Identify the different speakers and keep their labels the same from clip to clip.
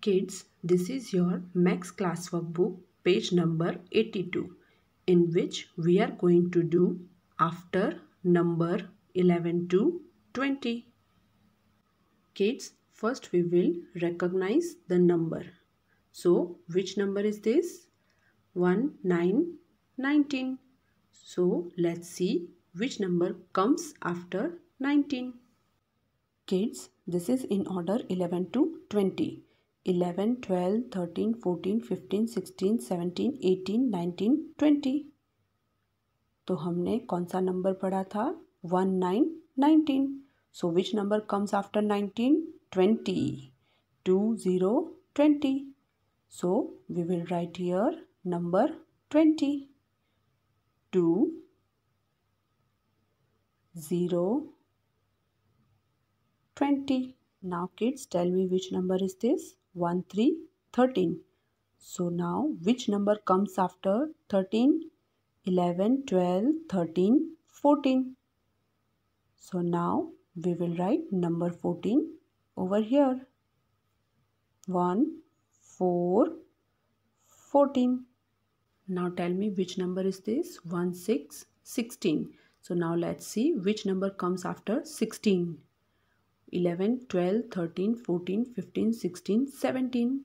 Speaker 1: Kids, this is your Max class workbook page number 82 in which we are going to do after number 11 to 20. Kids, first we will recognize the number. So, which number is this? 1, 9, 19. So, let's see which number comes after 19. Kids, this is in order 11 to 20. Eleven twelve thirteen fourteen fifteen sixteen seventeen eighteen nineteen twenty तो हमने कौन सा number पढ़ा था one nine nineteen so which number comes after nineteen twenty two zero twenty so we will write here number twenty two zero twenty now kids tell me which number is this 1, 3, 13. So now which number comes after 13? 11, 12, 13, 14. So now we will write number 14 over here. 1, 4, 14. Now tell me which number is this? 1, 6, 16. So now let's see which number comes after 16. 11, 12, 13, 14, 15, 16, 17.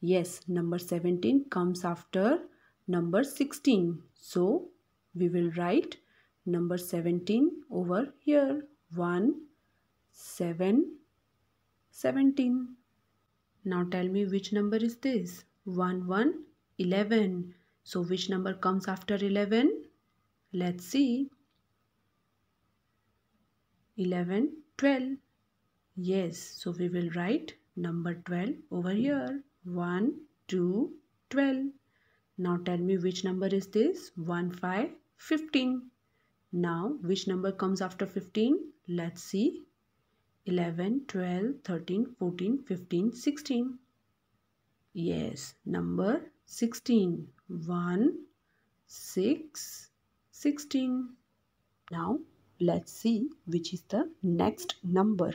Speaker 1: Yes, number 17 comes after number 16. So, we will write number 17 over here. 1, 7, 17. Now tell me which number is this? 1, 1, 11. So, which number comes after 11? Let's see. 11, 12. Yes, so we will write number 12 over here. 1, 2, 12. Now tell me which number is this? 1, 5, 15. Now which number comes after 15? Let's see. 11, 12, 13, 14, 15, 16. Yes, number 16. 1, 6, 16. Now let's see which is the next number.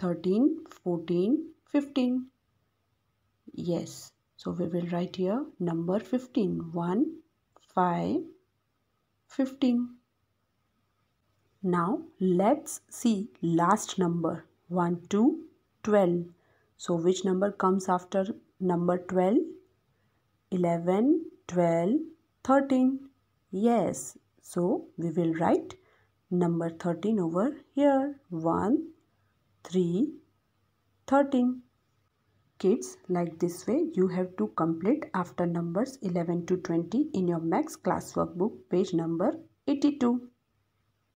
Speaker 1: 13, 14, 15. Yes, so we will write here number 15. 1, 5, 15. Now let's see last number 1 2, 12. So which number comes after number 12? 11, 12, 13. Yes, so we will write number 13 over here 1, 3, 13. Kids, like this way you have to complete after numbers 11 to 20 in your max class workbook page number 82.